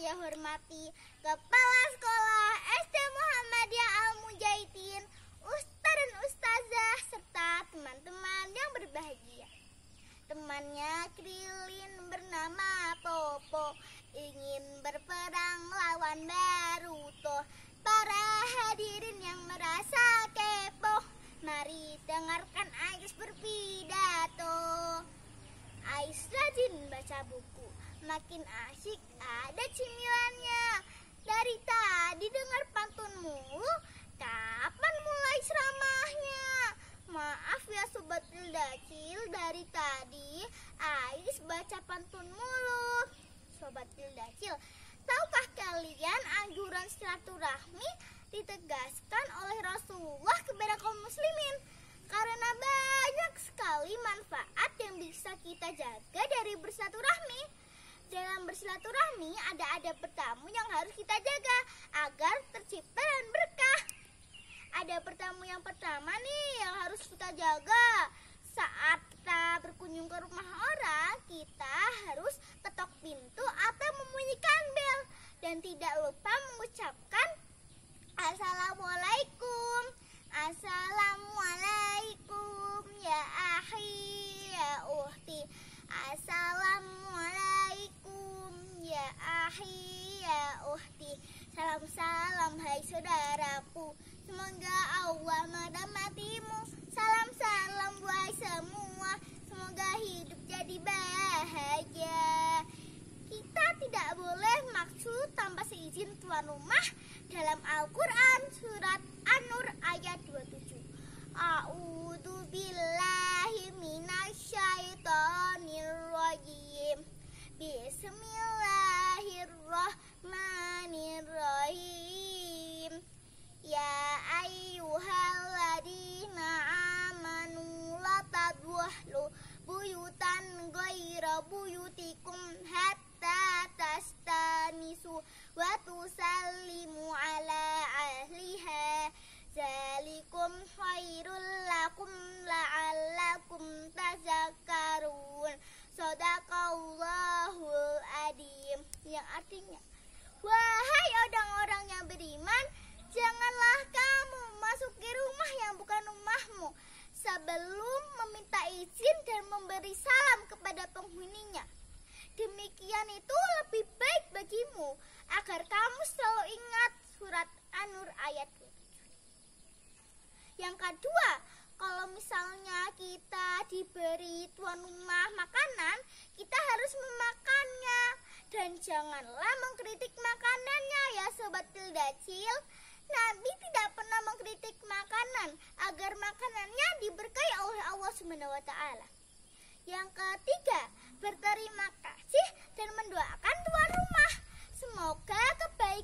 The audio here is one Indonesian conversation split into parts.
saya hormati Kepala Sekolah SD Muhammadiyah Al Mujahidin, Ustaz dan Ustazah serta teman-teman yang berbahagia. Temannya Krilin bernama Popo ingin berperang lawan Baruto. Para hadirin yang merasa kepo, mari dengarkan Ais berpidato. Ais rajin baca buku makin asyik ada cimilannya. Dari tadi dengar pantunmu, kapan mulai ceramahnya? Maaf ya Sobat Ildacil, dari tadi Ais baca pantun mulu. Sobat Ildacil, tahukah kalian anjuran silaturahmi ditegaskan oleh Rasulullah kepada kaum muslimin? ada ada pertamu yang harus kita jaga agar tercipta dan berkah. Ada pertamu yang pertama nih yang harus kita jaga. Saat kita berkunjung ke rumah orang, kita harus ketok pintu atau membunyikan bel dan tidak lupa mengucapkan assalamualaikum Salam salam hai saudaraku Semoga Allah merahmatimu Salam salam buat semua Semoga hidup jadi bahagia Kita tidak boleh maksud tanpa seizin tuan rumah Dalam Al-Quran surat An-Nur ayat 27 A'udhu billahi minasyaitonir rajim Bismillahirrahmanirrahim Allahul Adim yang artinya Wahai orang-orang yang beriman, janganlah kamu masuk ke rumah yang bukan rumahmu sebelum meminta izin dan memberi salam kepada penghuninya. Demikian itu lebih baik bagimu agar kamu selalu ingat surat An-Nur ayat 27. Yang kedua, kalau misalnya kita diberi tuan rumah makanan, kita harus memakannya dan janganlah mengkritik makanannya ya sobat pildacil. Nabi tidak pernah mengkritik makanan agar makanannya diberkahi oleh Allah Subhanahu wa taala. Yang ketiga, berterima kasih dan mendoakan tuan rumah. Semoga kebaikan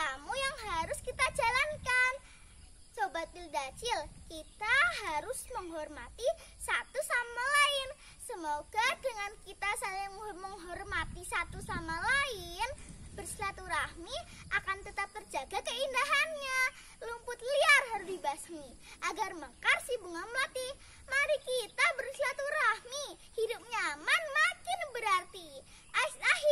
kamu yang harus kita jalankan. Sobat Bildacil, kita harus menghormati satu sama lain. Semoga dengan kita saling menghormati satu sama lain, bersilaturahmi akan tetap terjaga keindahannya. Lumput liar harus dibasmi agar mekar si bunga melati. Mari kita bersilaturahmi, hidup nyaman makin berarti. Akhir